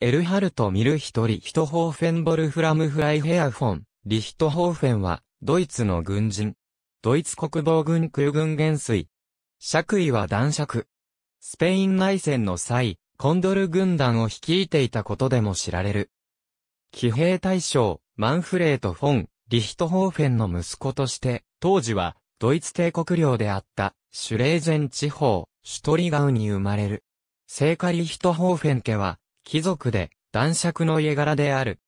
エルハルト・ミルヒトリヒトホーフェンボルフラムフライヘアフォン、リヒトホーフェンは、ドイツの軍人。ドイツ国防軍空軍元帥。爵位は男爵。スペイン内戦の際、コンドル軍団を率いていたことでも知られる。騎兵大将、マンフレート・フォン、リヒトホーフェンの息子として、当時は、ドイツ帝国領であった、シュレーゼン地方、シュトリガウに生まれる。聖火リヒトホーフェン家は、貴族で、男爵の家柄である。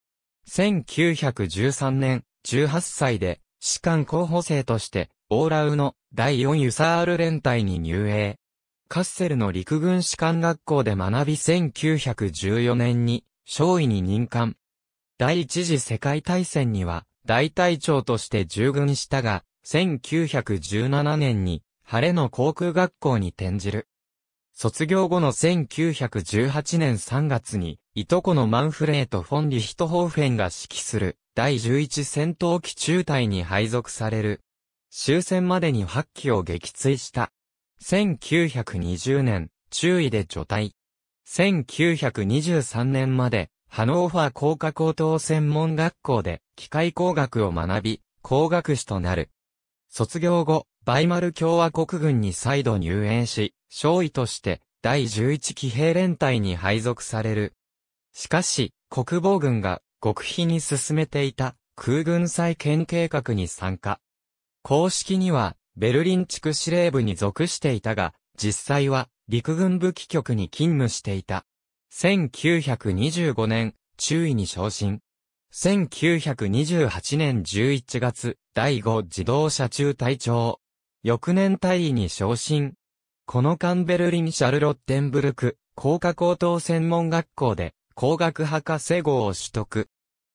1913年、18歳で、士官候補生として、オーラウの第4ユサール連隊に入営。カッセルの陸軍士官学校で学び1914年に、少尉に任官。第一次世界大戦には、大隊長として従軍したが、1917年に、晴れの航空学校に転じる。卒業後の1918年3月に、いとこのマンフレート・フォン・リヒトホーフェンが指揮する第11戦闘機中隊に配属される。終戦までに8機を撃墜した。1920年、中尉で除隊。1923年まで、ハノーファー工科高等専門学校で機械工学を学び、工学士となる。卒業後、バイマル共和国軍に再度入園し、少尉として第11騎兵連隊に配属される。しかし、国防軍が極秘に進めていた空軍再建計画に参加。公式にはベルリン地区司令部に属していたが、実際は陸軍武器局に勤務していた。1925年、中尉に昇進。1928年11月、第5自動車中隊長。翌年大尉に昇進。このカンベルリン・シャルロッテンブルク、工科高等専門学校で、工学博士号を取得。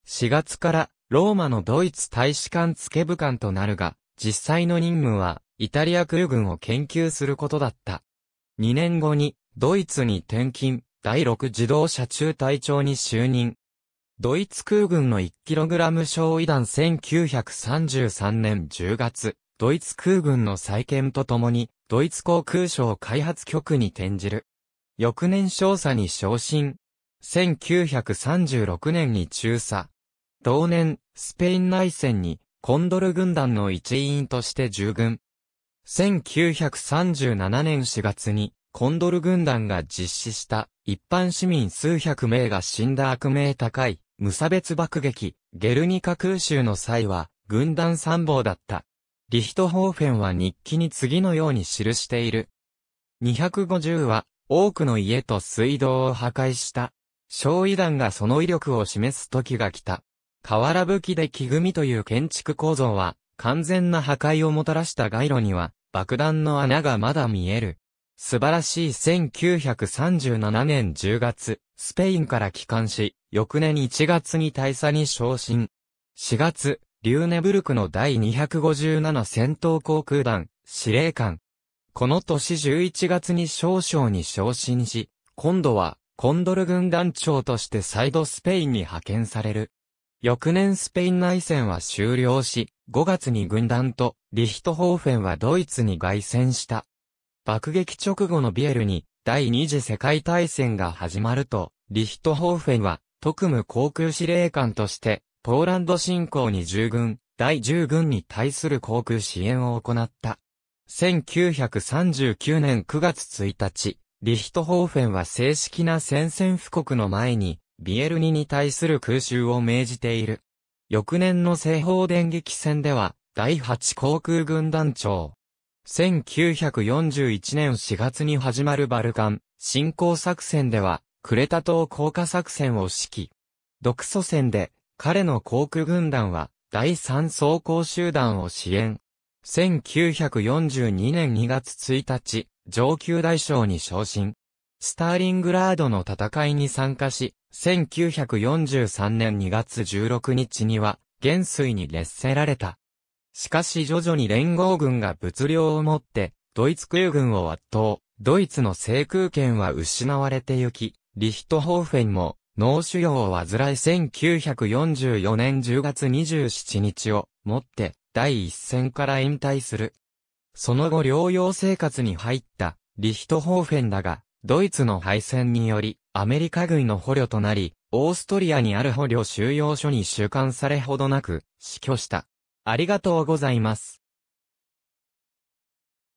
4月から、ローマのドイツ大使館付部官となるが、実際の任務は、イタリア空軍を研究することだった。2年後に、ドイツに転勤、第6自動車中隊長に就任。ドイツ空軍の 1kg 焼夷弾1933年10月、ドイツ空軍の再建とともに、ドイツ航空省開発局に転じる。翌年少佐に昇進。1936年に中佐。同年、スペイン内戦に、コンドル軍団の一員として従軍。1937年4月に、コンドル軍団が実施した、一般市民数百名が死んだ悪名高い、無差別爆撃、ゲルニカ空襲の際は、軍団参謀だった。リヒトホーフェンは日記に次のように記している。250は、多くの家と水道を破壊した。焼夷弾がその威力を示す時が来た。瓦吹きで木組みという建築構造は、完全な破壊をもたらした街路には、爆弾の穴がまだ見える。素晴らしい1937年10月、スペインから帰還し、翌年1月に大佐に昇進。4月、リューネブルクの第257戦闘航空団、司令官。この年11月に少将に昇進し、今度は、コンドル軍団長として再度スペインに派遣される。翌年スペイン内戦は終了し、5月に軍団とリヒトホーフェンはドイツに凱旋した。爆撃直後のビエルに第二次世界大戦が始まると、リヒトホーフェンは特務航空司令官として、ポーランド侵攻に従軍、第10軍に対する航空支援を行った。1939年9月1日、リヒトホーフェンは正式な宣戦布告の前に、ビエルニに対する空襲を命じている。翌年の西方電撃戦では、第8航空軍団長。1941年4月に始まるバルカン侵攻作戦では、クレタ島降下作戦を指揮。独ソ戦で、彼の航空軍団は、第三装甲集団を支援。1942年2月1日、上級大将に昇進。スターリングラードの戦いに参加し、1943年2月16日には、元帥に劣勢られた。しかし徐々に連合軍が物量を持って、ドイツ空軍を圧倒、ドイツの制空権は失われてゆき、リヒトホーフェンも、脳腫瘍を患い1944年10月27日をもって第一線から引退する。その後療養生活に入ったリヒトホーフェンだが、ドイツの敗戦によりアメリカ軍の捕虜となり、オーストリアにある捕虜収容所に収監されほどなく死去した。ありがとうございます。